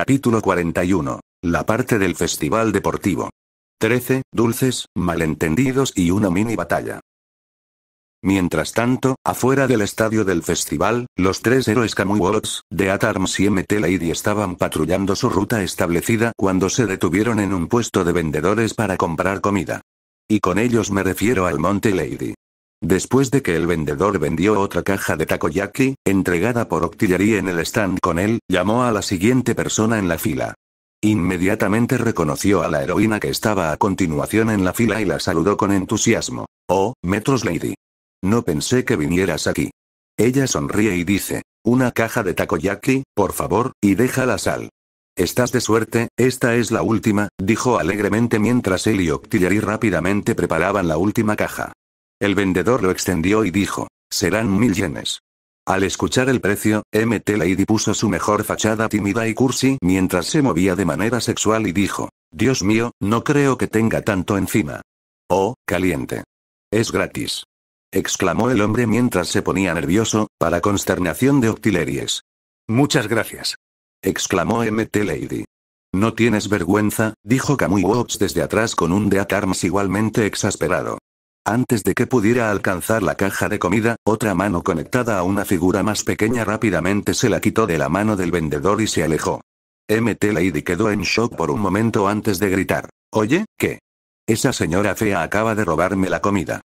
Capítulo 41. La parte del festival deportivo. 13. Dulces, malentendidos y una mini batalla. Mientras tanto, afuera del estadio del festival, los tres héroes Camuwots, de Atarms y MT Lady estaban patrullando su ruta establecida cuando se detuvieron en un puesto de vendedores para comprar comida. Y con ellos me refiero al Monte Lady. Después de que el vendedor vendió otra caja de takoyaki, entregada por Octillery en el stand con él, llamó a la siguiente persona en la fila. Inmediatamente reconoció a la heroína que estaba a continuación en la fila y la saludó con entusiasmo. Oh, Metros Lady. No pensé que vinieras aquí. Ella sonríe y dice, una caja de takoyaki, por favor, y deja la sal. Estás de suerte, esta es la última, dijo alegremente mientras él y Octillery rápidamente preparaban la última caja. El vendedor lo extendió y dijo, serán mil yenes. Al escuchar el precio, MT Lady puso su mejor fachada tímida y cursi mientras se movía de manera sexual y dijo, Dios mío, no creo que tenga tanto encima. Oh, caliente. Es gratis. Exclamó el hombre mientras se ponía nervioso, para consternación de Octileries. Muchas gracias. Exclamó MT Lady. No tienes vergüenza, dijo Kamui Wops desde atrás con un atarms igualmente exasperado. Antes de que pudiera alcanzar la caja de comida, otra mano conectada a una figura más pequeña rápidamente se la quitó de la mano del vendedor y se alejó. MT Lady quedó en shock por un momento antes de gritar. Oye, ¿qué? Esa señora fea acaba de robarme la comida.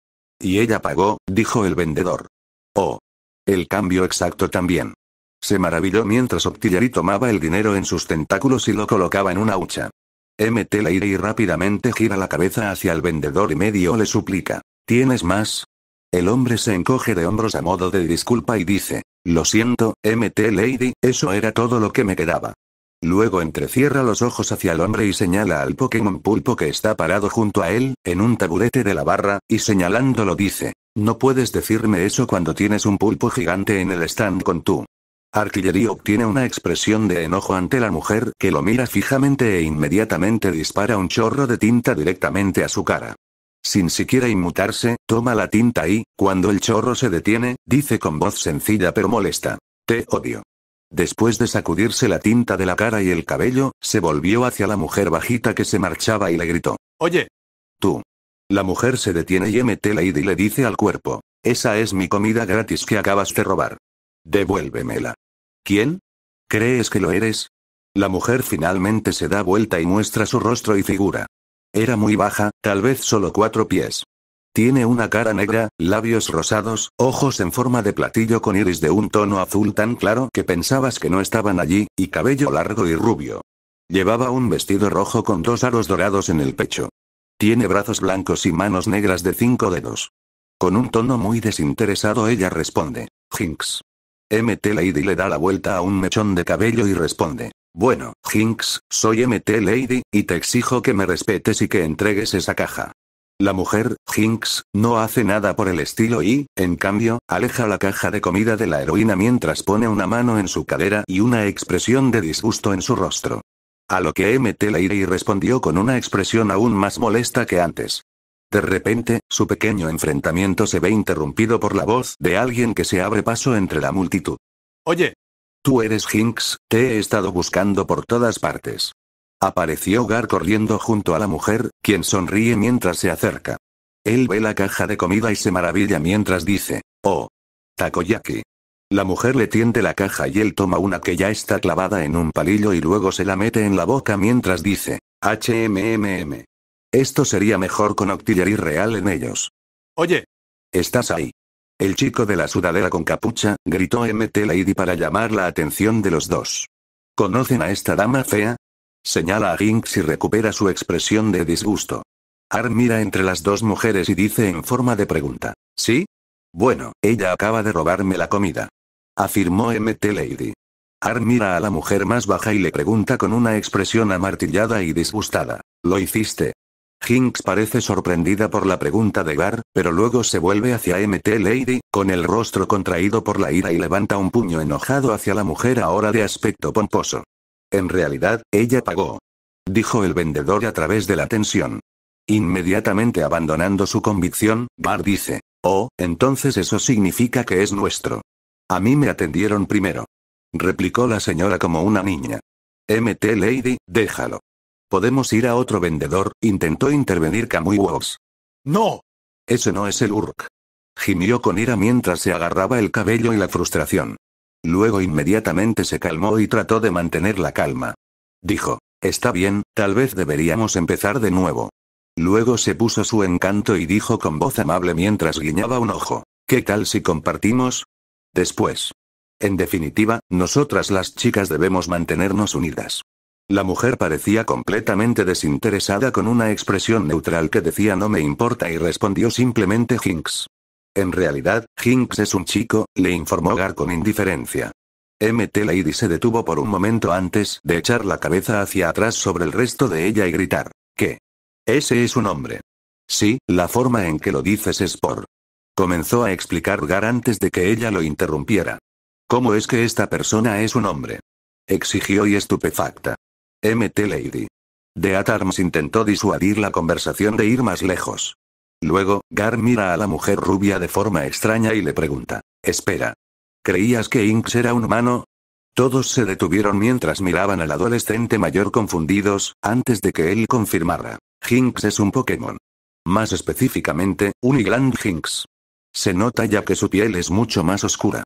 Y ella pagó, dijo el vendedor. Oh. El cambio exacto también. Se maravilló mientras Octillery tomaba el dinero en sus tentáculos y lo colocaba en una hucha. MT la y rápidamente gira la cabeza hacia el vendedor y medio le suplica. ¿Tienes más? El hombre se encoge de hombros a modo de disculpa y dice, lo siento, MT Lady, eso era todo lo que me quedaba. Luego entrecierra los ojos hacia el hombre y señala al Pokémon pulpo que está parado junto a él, en un taburete de la barra, y señalándolo dice, no puedes decirme eso cuando tienes un pulpo gigante en el stand con tú artillería obtiene una expresión de enojo ante la mujer que lo mira fijamente e inmediatamente dispara un chorro de tinta directamente a su cara. Sin siquiera inmutarse, toma la tinta y, cuando el chorro se detiene, dice con voz sencilla pero molesta. Te odio. Después de sacudirse la tinta de la cara y el cabello, se volvió hacia la mujer bajita que se marchaba y le gritó. Oye. Tú. La mujer se detiene y MT Lady le dice al cuerpo. Esa es mi comida gratis que acabas de robar. Devuélvemela. ¿Quién? ¿Crees que lo eres? La mujer finalmente se da vuelta y muestra su rostro y figura. Era muy baja, tal vez solo cuatro pies. Tiene una cara negra, labios rosados, ojos en forma de platillo con iris de un tono azul tan claro que pensabas que no estaban allí, y cabello largo y rubio. Llevaba un vestido rojo con dos aros dorados en el pecho. Tiene brazos blancos y manos negras de cinco dedos. Con un tono muy desinteresado ella responde, Jinx. MT Lady le da la vuelta a un mechón de cabello y responde. Bueno, jinx soy MT Lady, y te exijo que me respetes y que entregues esa caja. La mujer, jinx no hace nada por el estilo y, en cambio, aleja la caja de comida de la heroína mientras pone una mano en su cadera y una expresión de disgusto en su rostro. A lo que mt Lady respondió con una expresión aún más molesta que antes. De repente, su pequeño enfrentamiento se ve interrumpido por la voz de alguien que se abre paso entre la multitud. Oye. Tú eres Hinks, te he estado buscando por todas partes. Apareció Gar corriendo junto a la mujer, quien sonríe mientras se acerca. Él ve la caja de comida y se maravilla mientras dice, oh, takoyaki. La mujer le tiende la caja y él toma una que ya está clavada en un palillo y luego se la mete en la boca mientras dice, HMMM. Esto sería mejor con Octillery real en ellos. Oye. Estás ahí. El chico de la sudadera con capucha, gritó MT Lady para llamar la atención de los dos. ¿Conocen a esta dama fea? Señala a Ginks y recupera su expresión de disgusto. Ar mira entre las dos mujeres y dice en forma de pregunta. ¿Sí? Bueno, ella acaba de robarme la comida. Afirmó MT Lady. Ar mira a la mujer más baja y le pregunta con una expresión amartillada y disgustada. ¿Lo hiciste? Hinks parece sorprendida por la pregunta de Gar, pero luego se vuelve hacia MT Lady, con el rostro contraído por la ira y levanta un puño enojado hacia la mujer ahora de aspecto pomposo. En realidad, ella pagó. Dijo el vendedor a través de la tensión. Inmediatamente abandonando su convicción, Bar dice, oh, entonces eso significa que es nuestro. A mí me atendieron primero. Replicó la señora como una niña. MT Lady, déjalo. Podemos ir a otro vendedor, intentó intervenir Kamui Wox. ¡No! Ese no es el Urk. Gimió con ira mientras se agarraba el cabello y la frustración. Luego inmediatamente se calmó y trató de mantener la calma. Dijo, está bien, tal vez deberíamos empezar de nuevo. Luego se puso su encanto y dijo con voz amable mientras guiñaba un ojo, ¿qué tal si compartimos? Después. En definitiva, nosotras las chicas debemos mantenernos unidas. La mujer parecía completamente desinteresada con una expresión neutral que decía no me importa y respondió simplemente Hinks. En realidad, Hinks es un chico, le informó Gar con indiferencia. MT Lady se detuvo por un momento antes de echar la cabeza hacia atrás sobre el resto de ella y gritar. ¿Qué? Ese es un hombre. Sí, la forma en que lo dices es por. Comenzó a explicar Gar antes de que ella lo interrumpiera. ¿Cómo es que esta persona es un hombre? Exigió y estupefacta. MT Lady. De Atarms intentó disuadir la conversación de ir más lejos. Luego, Gar mira a la mujer rubia de forma extraña y le pregunta. Espera. ¿Creías que Inks era un humano? Todos se detuvieron mientras miraban al adolescente mayor confundidos, antes de que él confirmara. Jinx es un Pokémon. Más específicamente, un Igland Jinx. Se nota ya que su piel es mucho más oscura.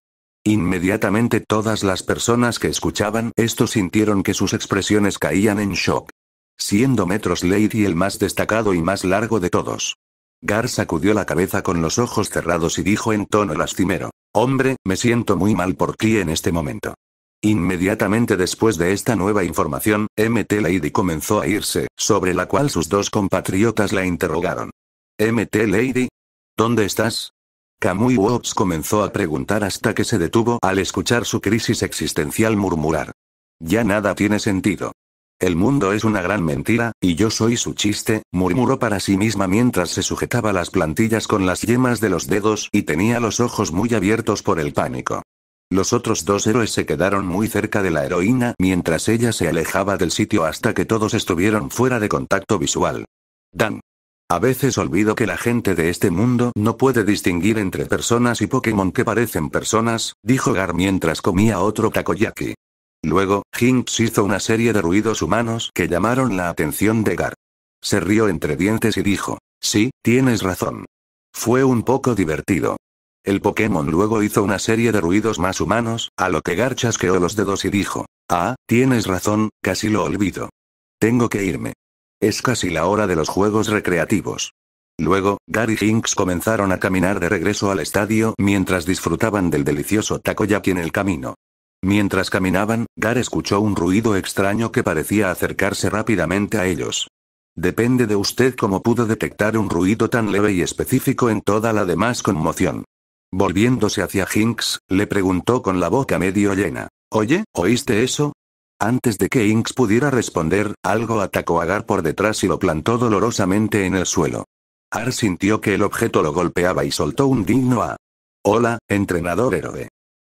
Inmediatamente todas las personas que escuchaban esto sintieron que sus expresiones caían en shock. Siendo Metros Lady el más destacado y más largo de todos. Gar sacudió la cabeza con los ojos cerrados y dijo en tono lastimero, Hombre, me siento muy mal por ti en este momento. Inmediatamente después de esta nueva información, MT Lady comenzó a irse, sobre la cual sus dos compatriotas la interrogaron. MT Lady, ¿Dónde estás? Kamui Wops comenzó a preguntar hasta que se detuvo al escuchar su crisis existencial murmurar. Ya nada tiene sentido. El mundo es una gran mentira, y yo soy su chiste, murmuró para sí misma mientras se sujetaba las plantillas con las yemas de los dedos y tenía los ojos muy abiertos por el pánico. Los otros dos héroes se quedaron muy cerca de la heroína mientras ella se alejaba del sitio hasta que todos estuvieron fuera de contacto visual. Dan, a veces olvido que la gente de este mundo no puede distinguir entre personas y Pokémon que parecen personas, dijo Gar mientras comía otro takoyaki. Luego, Hinks hizo una serie de ruidos humanos que llamaron la atención de Gar. Se rió entre dientes y dijo, sí, tienes razón. Fue un poco divertido. El Pokémon luego hizo una serie de ruidos más humanos, a lo que Gar chasqueó los dedos y dijo, ah, tienes razón, casi lo olvido. Tengo que irme. Es casi la hora de los juegos recreativos. Luego, Gary y Hinks comenzaron a caminar de regreso al estadio mientras disfrutaban del delicioso takoyaki en el camino. Mientras caminaban, Gar escuchó un ruido extraño que parecía acercarse rápidamente a ellos. Depende de usted cómo pudo detectar un ruido tan leve y específico en toda la demás conmoción. Volviéndose hacia Hinks, le preguntó con la boca medio llena. Oye, ¿oíste eso? Antes de que Inks pudiera responder, algo atacó a Gar por detrás y lo plantó dolorosamente en el suelo. Ar sintió que el objeto lo golpeaba y soltó un digno A. Hola, entrenador héroe.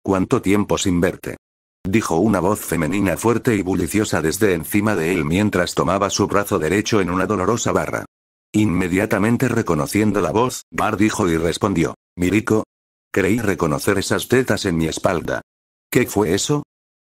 ¿Cuánto tiempo sin verte? Dijo una voz femenina fuerte y bulliciosa desde encima de él mientras tomaba su brazo derecho en una dolorosa barra. Inmediatamente reconociendo la voz, Bar dijo y respondió, "Mirico, Creí reconocer esas tetas en mi espalda. ¿Qué fue eso?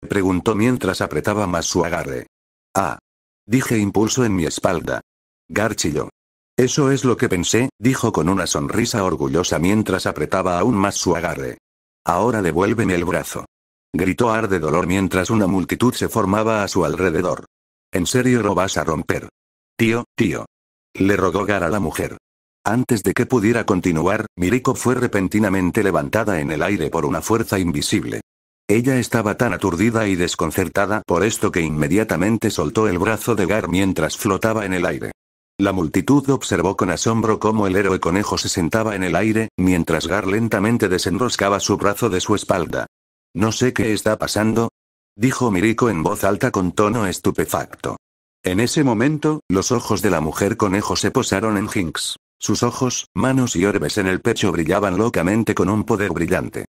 preguntó mientras apretaba más su agarre. Ah. Dije impulso en mi espalda. Garchillo. Eso es lo que pensé, dijo con una sonrisa orgullosa mientras apretaba aún más su agarre. Ahora devuélveme el brazo. Gritó Ar de dolor mientras una multitud se formaba a su alrededor. En serio lo vas a romper. Tío, tío. Le rogó Gar a la mujer. Antes de que pudiera continuar, Miriko fue repentinamente levantada en el aire por una fuerza invisible. Ella estaba tan aturdida y desconcertada por esto que inmediatamente soltó el brazo de Gar mientras flotaba en el aire. La multitud observó con asombro cómo el héroe conejo se sentaba en el aire, mientras Gar lentamente desenroscaba su brazo de su espalda. No sé qué está pasando, dijo Mirico en voz alta con tono estupefacto. En ese momento, los ojos de la mujer conejo se posaron en Hinks. Sus ojos, manos y orbes en el pecho brillaban locamente con un poder brillante.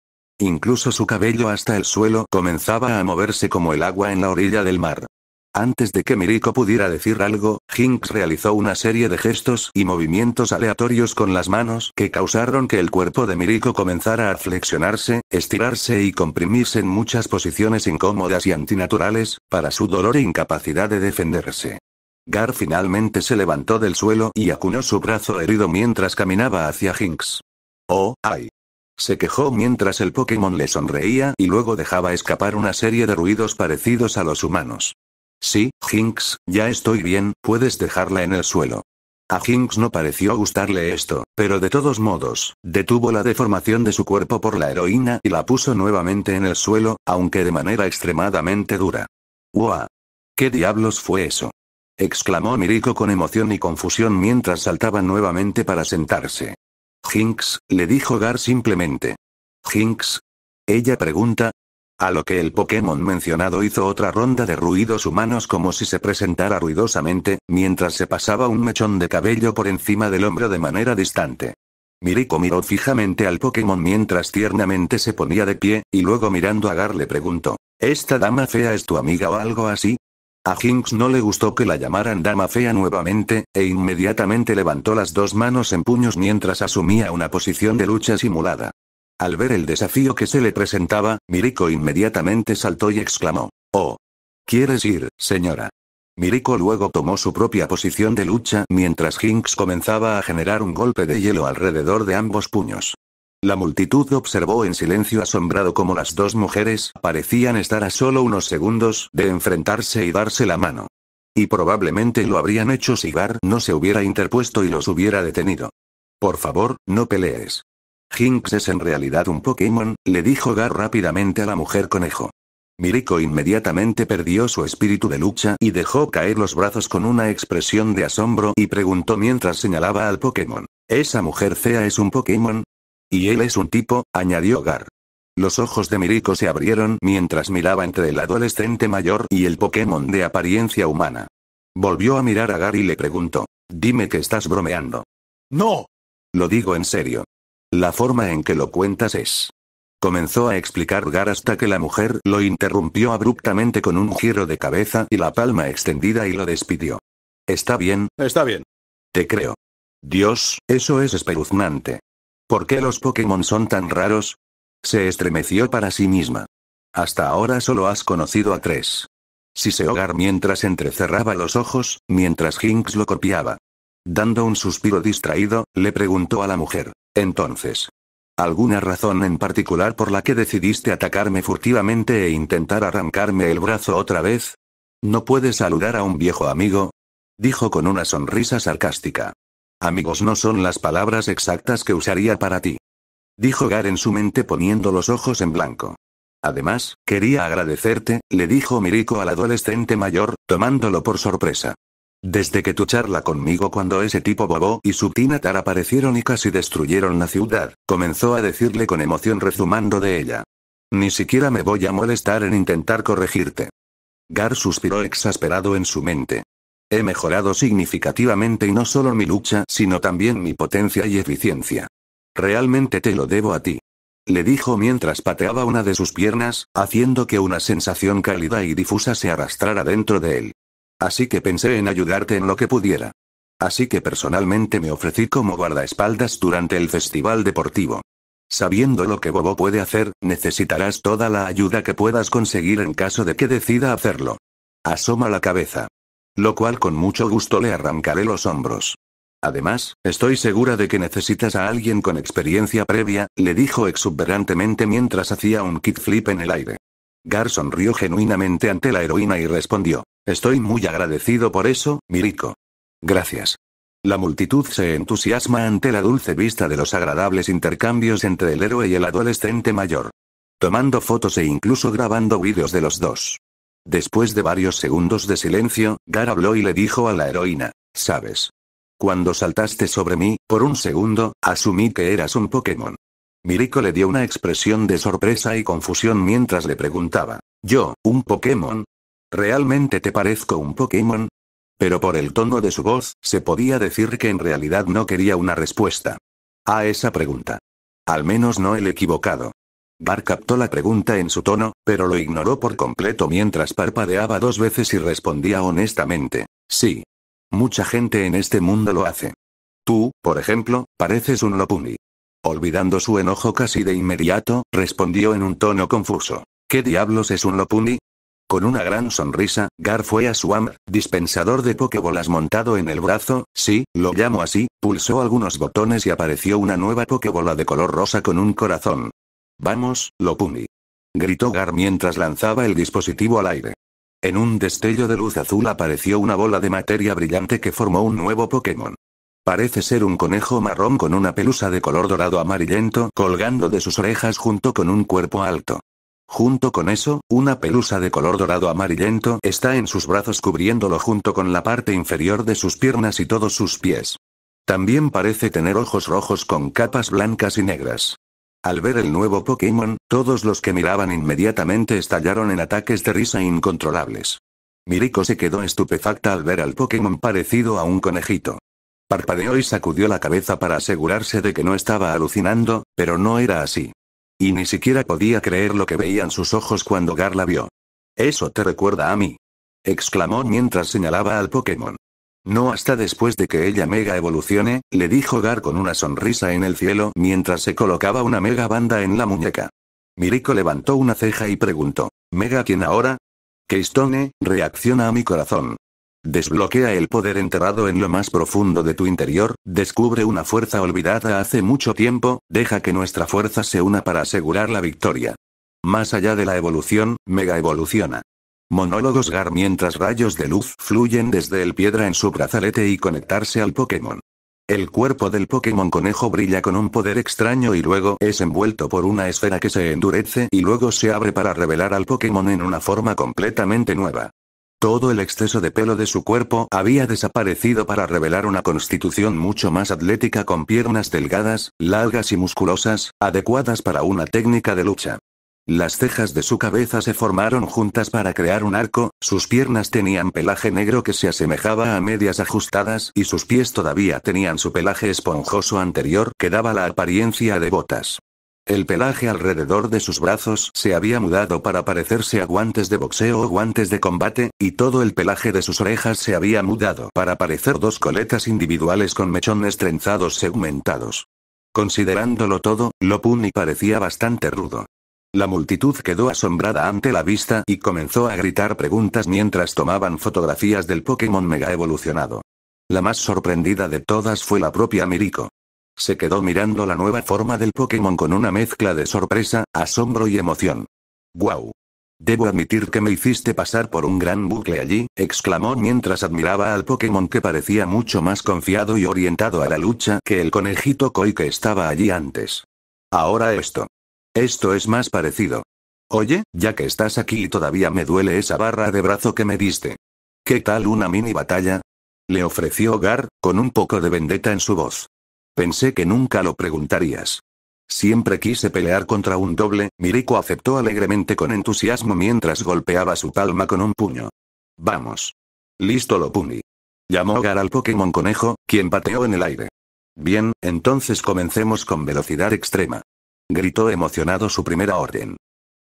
Incluso su cabello hasta el suelo comenzaba a moverse como el agua en la orilla del mar. Antes de que Miriko pudiera decir algo, Hinks realizó una serie de gestos y movimientos aleatorios con las manos que causaron que el cuerpo de Miriko comenzara a flexionarse, estirarse y comprimirse en muchas posiciones incómodas y antinaturales, para su dolor e incapacidad de defenderse. Gar finalmente se levantó del suelo y acunó su brazo herido mientras caminaba hacia Hinks. Oh, ay. Se quejó mientras el Pokémon le sonreía y luego dejaba escapar una serie de ruidos parecidos a los humanos. Sí, Jinx, ya estoy bien, puedes dejarla en el suelo. A Jinx no pareció gustarle esto, pero de todos modos, detuvo la deformación de su cuerpo por la heroína y la puso nuevamente en el suelo, aunque de manera extremadamente dura. ¡Wow! ¿Qué diablos fue eso? exclamó Miriko con emoción y confusión mientras saltaba nuevamente para sentarse. Jinx, le dijo Gar simplemente. Jinx. Ella pregunta. A lo que el Pokémon mencionado hizo otra ronda de ruidos humanos como si se presentara ruidosamente, mientras se pasaba un mechón de cabello por encima del hombro de manera distante. Miriko miró fijamente al Pokémon mientras tiernamente se ponía de pie, y luego mirando a Gar le preguntó, ¿Esta dama fea es tu amiga o algo así? A Hinks no le gustó que la llamaran dama fea nuevamente, e inmediatamente levantó las dos manos en puños mientras asumía una posición de lucha simulada. Al ver el desafío que se le presentaba, Miriko inmediatamente saltó y exclamó, Oh. ¿Quieres ir, señora? Miriko luego tomó su propia posición de lucha mientras Hinks comenzaba a generar un golpe de hielo alrededor de ambos puños. La multitud observó en silencio asombrado como las dos mujeres parecían estar a solo unos segundos de enfrentarse y darse la mano. Y probablemente lo habrían hecho si Gar no se hubiera interpuesto y los hubiera detenido. Por favor, no pelees. Jinx es en realidad un Pokémon, le dijo Gar rápidamente a la mujer conejo. Miriko inmediatamente perdió su espíritu de lucha y dejó caer los brazos con una expresión de asombro y preguntó mientras señalaba al Pokémon. ¿Esa mujer fea es un Pokémon? Y él es un tipo, añadió Gar. Los ojos de Miriko se abrieron mientras miraba entre el adolescente mayor y el Pokémon de apariencia humana. Volvió a mirar a Gar y le preguntó. Dime que estás bromeando. No. Lo digo en serio. La forma en que lo cuentas es. Comenzó a explicar Gar hasta que la mujer lo interrumpió abruptamente con un giro de cabeza y la palma extendida y lo despidió. Está bien. Está bien. Te creo. Dios, eso es espeluznante. ¿Por qué los Pokémon son tan raros? Se estremeció para sí misma. Hasta ahora solo has conocido a tres. hogar mientras entrecerraba los ojos, mientras Hinks lo copiaba. Dando un suspiro distraído, le preguntó a la mujer. Entonces. ¿Alguna razón en particular por la que decidiste atacarme furtivamente e intentar arrancarme el brazo otra vez? ¿No puedes saludar a un viejo amigo? Dijo con una sonrisa sarcástica. Amigos no son las palabras exactas que usaría para ti. Dijo Gar en su mente poniendo los ojos en blanco. Además, quería agradecerte, le dijo Miriko al adolescente mayor, tomándolo por sorpresa. Desde que tu charla conmigo cuando ese tipo Bobo y su Tinatar aparecieron y casi destruyeron la ciudad, comenzó a decirle con emoción rezumando de ella. Ni siquiera me voy a molestar en intentar corregirte. Gar suspiró exasperado en su mente. He mejorado significativamente y no solo mi lucha, sino también mi potencia y eficiencia. Realmente te lo debo a ti. Le dijo mientras pateaba una de sus piernas, haciendo que una sensación cálida y difusa se arrastrara dentro de él. Así que pensé en ayudarte en lo que pudiera. Así que personalmente me ofrecí como guardaespaldas durante el festival deportivo. Sabiendo lo que Bobo puede hacer, necesitarás toda la ayuda que puedas conseguir en caso de que decida hacerlo. Asoma la cabeza. Lo cual con mucho gusto le arrancaré los hombros. Además, estoy segura de que necesitas a alguien con experiencia previa, le dijo exuberantemente mientras hacía un kickflip en el aire. Gar sonrió genuinamente ante la heroína y respondió, Estoy muy agradecido por eso, mirico. Gracias. La multitud se entusiasma ante la dulce vista de los agradables intercambios entre el héroe y el adolescente mayor. Tomando fotos e incluso grabando vídeos de los dos. Después de varios segundos de silencio, Gar habló y le dijo a la heroína, ¿sabes? Cuando saltaste sobre mí, por un segundo, asumí que eras un Pokémon. Miriko le dio una expresión de sorpresa y confusión mientras le preguntaba, ¿yo, un Pokémon? ¿Realmente te parezco un Pokémon? Pero por el tono de su voz, se podía decir que en realidad no quería una respuesta. A esa pregunta. Al menos no el equivocado. Bar captó la pregunta en su tono, pero lo ignoró por completo mientras parpadeaba dos veces y respondía honestamente. Sí. Mucha gente en este mundo lo hace. Tú, por ejemplo, pareces un lopuni. Olvidando su enojo casi de inmediato, respondió en un tono confuso. ¿Qué diablos es un lopuni? Con una gran sonrisa, Gar fue a su am, dispensador de pokebolas montado en el brazo, sí, lo llamo así, pulsó algunos botones y apareció una nueva pokebola de color rosa con un corazón. Vamos, Lopuni. Gritó Gar mientras lanzaba el dispositivo al aire. En un destello de luz azul apareció una bola de materia brillante que formó un nuevo Pokémon. Parece ser un conejo marrón con una pelusa de color dorado amarillento colgando de sus orejas junto con un cuerpo alto. Junto con eso, una pelusa de color dorado amarillento está en sus brazos cubriéndolo junto con la parte inferior de sus piernas y todos sus pies. También parece tener ojos rojos con capas blancas y negras. Al ver el nuevo Pokémon, todos los que miraban inmediatamente estallaron en ataques de risa incontrolables. Miriko se quedó estupefacta al ver al Pokémon parecido a un conejito. Parpadeó y sacudió la cabeza para asegurarse de que no estaba alucinando, pero no era así. Y ni siquiera podía creer lo que veían sus ojos cuando Gar la vio. Eso te recuerda a mí. Exclamó mientras señalaba al Pokémon. No hasta después de que ella mega evolucione, le dijo Gar con una sonrisa en el cielo mientras se colocaba una mega banda en la muñeca. Miriko levantó una ceja y preguntó, ¿Mega quién ahora? Keystone, reacciona a mi corazón. Desbloquea el poder enterrado en lo más profundo de tu interior, descubre una fuerza olvidada hace mucho tiempo, deja que nuestra fuerza se una para asegurar la victoria. Más allá de la evolución, mega evoluciona. Monólogos Gar mientras rayos de luz fluyen desde el piedra en su brazalete y conectarse al Pokémon. El cuerpo del Pokémon conejo brilla con un poder extraño y luego es envuelto por una esfera que se endurece y luego se abre para revelar al Pokémon en una forma completamente nueva. Todo el exceso de pelo de su cuerpo había desaparecido para revelar una constitución mucho más atlética con piernas delgadas, largas y musculosas, adecuadas para una técnica de lucha. Las cejas de su cabeza se formaron juntas para crear un arco, sus piernas tenían pelaje negro que se asemejaba a medias ajustadas y sus pies todavía tenían su pelaje esponjoso anterior que daba la apariencia de botas. El pelaje alrededor de sus brazos se había mudado para parecerse a guantes de boxeo o guantes de combate, y todo el pelaje de sus orejas se había mudado para parecer dos coletas individuales con mechones trenzados segmentados. Considerándolo todo, Lopuni parecía bastante rudo. La multitud quedó asombrada ante la vista y comenzó a gritar preguntas mientras tomaban fotografías del Pokémon Mega evolucionado. La más sorprendida de todas fue la propia Miriko. Se quedó mirando la nueva forma del Pokémon con una mezcla de sorpresa, asombro y emoción. ¡Guau! Debo admitir que me hiciste pasar por un gran bucle allí, exclamó mientras admiraba al Pokémon que parecía mucho más confiado y orientado a la lucha que el conejito Koi que estaba allí antes. Ahora esto. Esto es más parecido. Oye, ya que estás aquí y todavía me duele esa barra de brazo que me diste. ¿Qué tal una mini batalla? Le ofreció Gar, con un poco de vendetta en su voz. Pensé que nunca lo preguntarías. Siempre quise pelear contra un doble, Miriko aceptó alegremente con entusiasmo mientras golpeaba su palma con un puño. Vamos. Listo lo puni. Llamó Gar al Pokémon Conejo, quien pateó en el aire. Bien, entonces comencemos con velocidad extrema gritó emocionado su primera orden.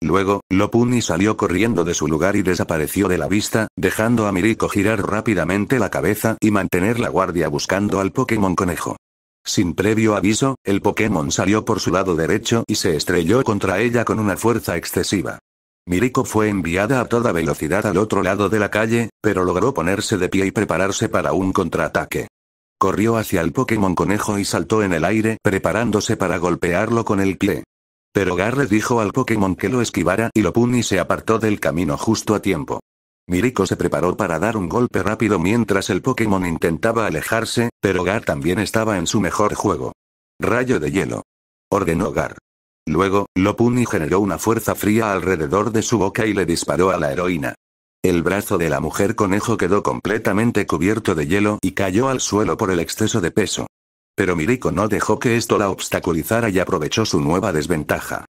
Luego, Lopuni salió corriendo de su lugar y desapareció de la vista, dejando a Miriko girar rápidamente la cabeza y mantener la guardia buscando al Pokémon conejo. Sin previo aviso, el Pokémon salió por su lado derecho y se estrelló contra ella con una fuerza excesiva. Miriko fue enviada a toda velocidad al otro lado de la calle, pero logró ponerse de pie y prepararse para un contraataque. Corrió hacia el Pokémon conejo y saltó en el aire preparándose para golpearlo con el pie. Pero le dijo al Pokémon que lo esquivara y Lopuni se apartó del camino justo a tiempo. Miriko se preparó para dar un golpe rápido mientras el Pokémon intentaba alejarse, pero Gar también estaba en su mejor juego. Rayo de hielo. Ordenó Gar. Luego, Lopuni generó una fuerza fría alrededor de su boca y le disparó a la heroína. El brazo de la mujer conejo quedó completamente cubierto de hielo y cayó al suelo por el exceso de peso. Pero Miriko no dejó que esto la obstaculizara y aprovechó su nueva desventaja.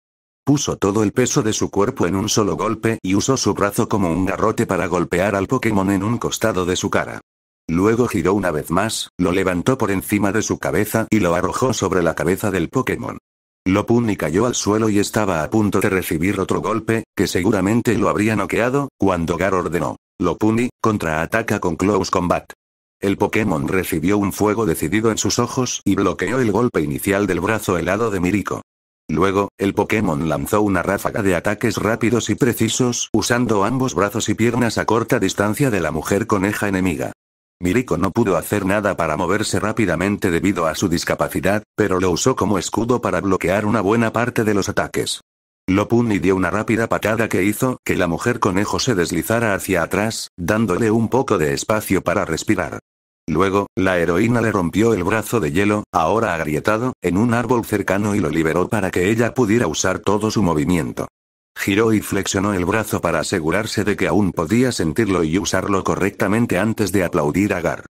Puso todo el peso de su cuerpo en un solo golpe y usó su brazo como un garrote para golpear al Pokémon en un costado de su cara. Luego giró una vez más, lo levantó por encima de su cabeza y lo arrojó sobre la cabeza del Pokémon. Lopuni cayó al suelo y estaba a punto de recibir otro golpe, que seguramente lo habría noqueado, cuando Gar ordenó. Lopuni, contraataca con Close Combat. El Pokémon recibió un fuego decidido en sus ojos y bloqueó el golpe inicial del brazo helado de Miriko. Luego, el Pokémon lanzó una ráfaga de ataques rápidos y precisos, usando ambos brazos y piernas a corta distancia de la mujer coneja enemiga. Miriko no pudo hacer nada para moverse rápidamente debido a su discapacidad, pero lo usó como escudo para bloquear una buena parte de los ataques. Lopuni dio una rápida patada que hizo que la mujer conejo se deslizara hacia atrás, dándole un poco de espacio para respirar. Luego, la heroína le rompió el brazo de hielo, ahora agrietado, en un árbol cercano y lo liberó para que ella pudiera usar todo su movimiento. Giró y flexionó el brazo para asegurarse de que aún podía sentirlo y usarlo correctamente antes de aplaudir a Gar.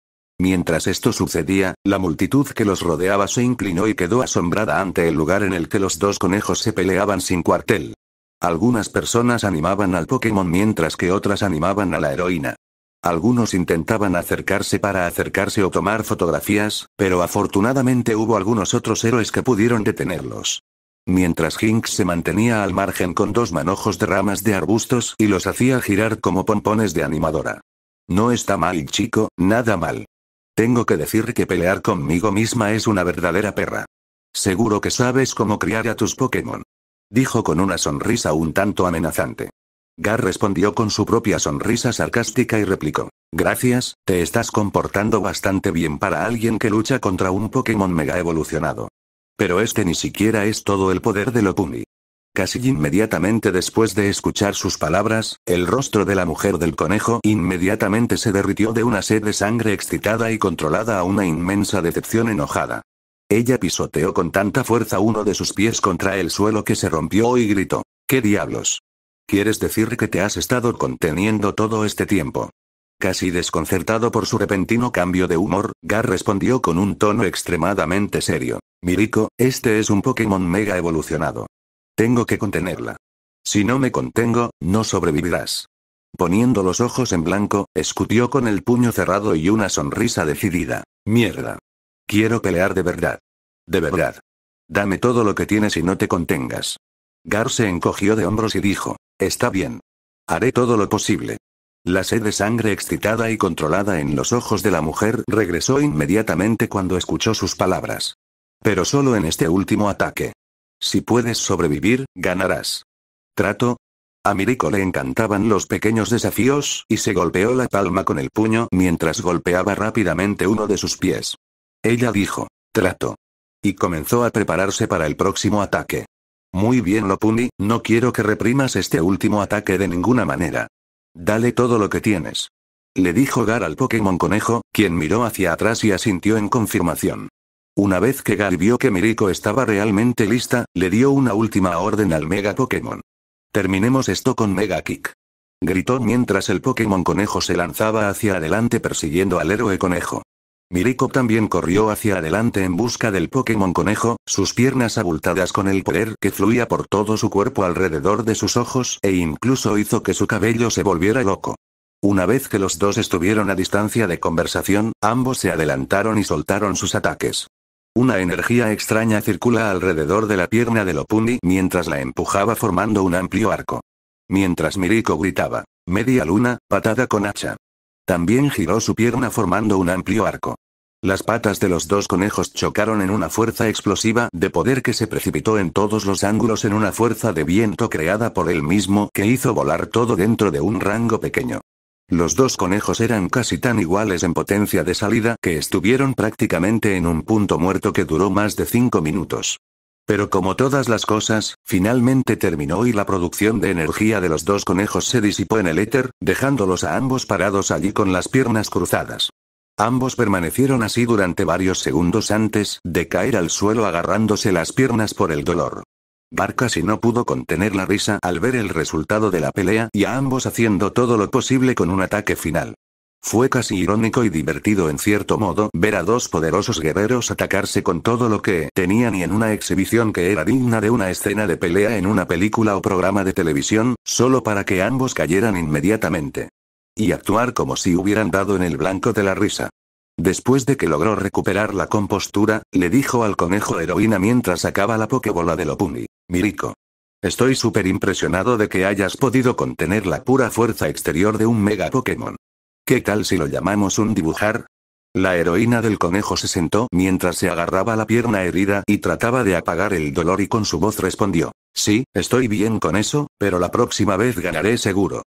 Mientras esto sucedía, la multitud que los rodeaba se inclinó y quedó asombrada ante el lugar en el que los dos conejos se peleaban sin cuartel. Algunas personas animaban al Pokémon mientras que otras animaban a la heroína. Algunos intentaban acercarse para acercarse o tomar fotografías, pero afortunadamente hubo algunos otros héroes que pudieron detenerlos mientras Hinks se mantenía al margen con dos manojos de ramas de arbustos y los hacía girar como pompones de animadora. No está mal, chico, nada mal. Tengo que decir que pelear conmigo misma es una verdadera perra. Seguro que sabes cómo criar a tus Pokémon. Dijo con una sonrisa un tanto amenazante. Gar respondió con su propia sonrisa sarcástica y replicó. Gracias, te estás comportando bastante bien para alguien que lucha contra un Pokémon mega evolucionado. Pero este ni siquiera es todo el poder de Lopuni. Casi inmediatamente después de escuchar sus palabras, el rostro de la mujer del conejo inmediatamente se derritió de una sed de sangre excitada y controlada a una inmensa decepción enojada. Ella pisoteó con tanta fuerza uno de sus pies contra el suelo que se rompió y gritó. ¿Qué diablos? ¿Quieres decir que te has estado conteniendo todo este tiempo? Casi desconcertado por su repentino cambio de humor, Gar respondió con un tono extremadamente serio. Miriko, este es un Pokémon mega evolucionado. Tengo que contenerla. Si no me contengo, no sobrevivirás. Poniendo los ojos en blanco, escutió con el puño cerrado y una sonrisa decidida. Mierda. Quiero pelear de verdad. De verdad. Dame todo lo que tienes y no te contengas. Gar se encogió de hombros y dijo, está bien. Haré todo lo posible. La sed de sangre excitada y controlada en los ojos de la mujer regresó inmediatamente cuando escuchó sus palabras. Pero solo en este último ataque. Si puedes sobrevivir, ganarás. Trato. A Miriko le encantaban los pequeños desafíos, y se golpeó la palma con el puño mientras golpeaba rápidamente uno de sus pies. Ella dijo, trato. Y comenzó a prepararse para el próximo ataque. Muy bien Lopuni, no quiero que reprimas este último ataque de ninguna manera. Dale todo lo que tienes. Le dijo Gar al Pokémon Conejo, quien miró hacia atrás y asintió en confirmación. Una vez que Gar vio que Miriko estaba realmente lista, le dio una última orden al Mega Pokémon. Terminemos esto con Mega Kick. Gritó mientras el Pokémon Conejo se lanzaba hacia adelante persiguiendo al héroe conejo. Miriko también corrió hacia adelante en busca del Pokémon conejo, sus piernas abultadas con el poder que fluía por todo su cuerpo alrededor de sus ojos e incluso hizo que su cabello se volviera loco. Una vez que los dos estuvieron a distancia de conversación, ambos se adelantaron y soltaron sus ataques. Una energía extraña circula alrededor de la pierna de Lopunny mientras la empujaba formando un amplio arco. Mientras Miriko gritaba, media luna, patada con hacha. También giró su pierna formando un amplio arco. Las patas de los dos conejos chocaron en una fuerza explosiva de poder que se precipitó en todos los ángulos en una fuerza de viento creada por él mismo que hizo volar todo dentro de un rango pequeño. Los dos conejos eran casi tan iguales en potencia de salida que estuvieron prácticamente en un punto muerto que duró más de cinco minutos. Pero como todas las cosas, finalmente terminó y la producción de energía de los dos conejos se disipó en el éter, dejándolos a ambos parados allí con las piernas cruzadas. Ambos permanecieron así durante varios segundos antes de caer al suelo agarrándose las piernas por el dolor. Barca si no pudo contener la risa al ver el resultado de la pelea y a ambos haciendo todo lo posible con un ataque final. Fue casi irónico y divertido en cierto modo ver a dos poderosos guerreros atacarse con todo lo que tenían y en una exhibición que era digna de una escena de pelea en una película o programa de televisión, solo para que ambos cayeran inmediatamente. Y actuar como si hubieran dado en el blanco de la risa. Después de que logró recuperar la compostura, le dijo al conejo heroína mientras sacaba la pokebola de Lopuni. Mirico. Estoy súper impresionado de que hayas podido contener la pura fuerza exterior de un mega Pokémon. ¿Qué tal si lo llamamos un dibujar? La heroína del conejo se sentó mientras se agarraba la pierna herida y trataba de apagar el dolor y con su voz respondió, Sí, estoy bien con eso, pero la próxima vez ganaré seguro.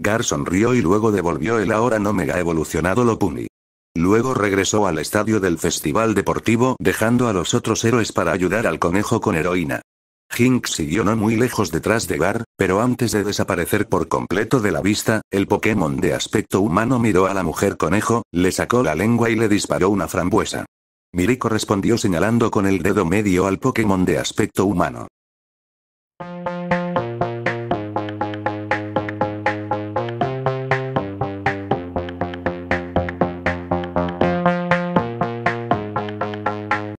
Gar sonrió y luego devolvió el ahora no mega evolucionado Lopuni. Luego regresó al estadio del festival deportivo dejando a los otros héroes para ayudar al conejo con heroína. Hink siguió no muy lejos detrás de Gar, pero antes de desaparecer por completo de la vista, el Pokémon de aspecto humano miró a la mujer conejo, le sacó la lengua y le disparó una frambuesa. Miriko respondió señalando con el dedo medio al Pokémon de aspecto humano.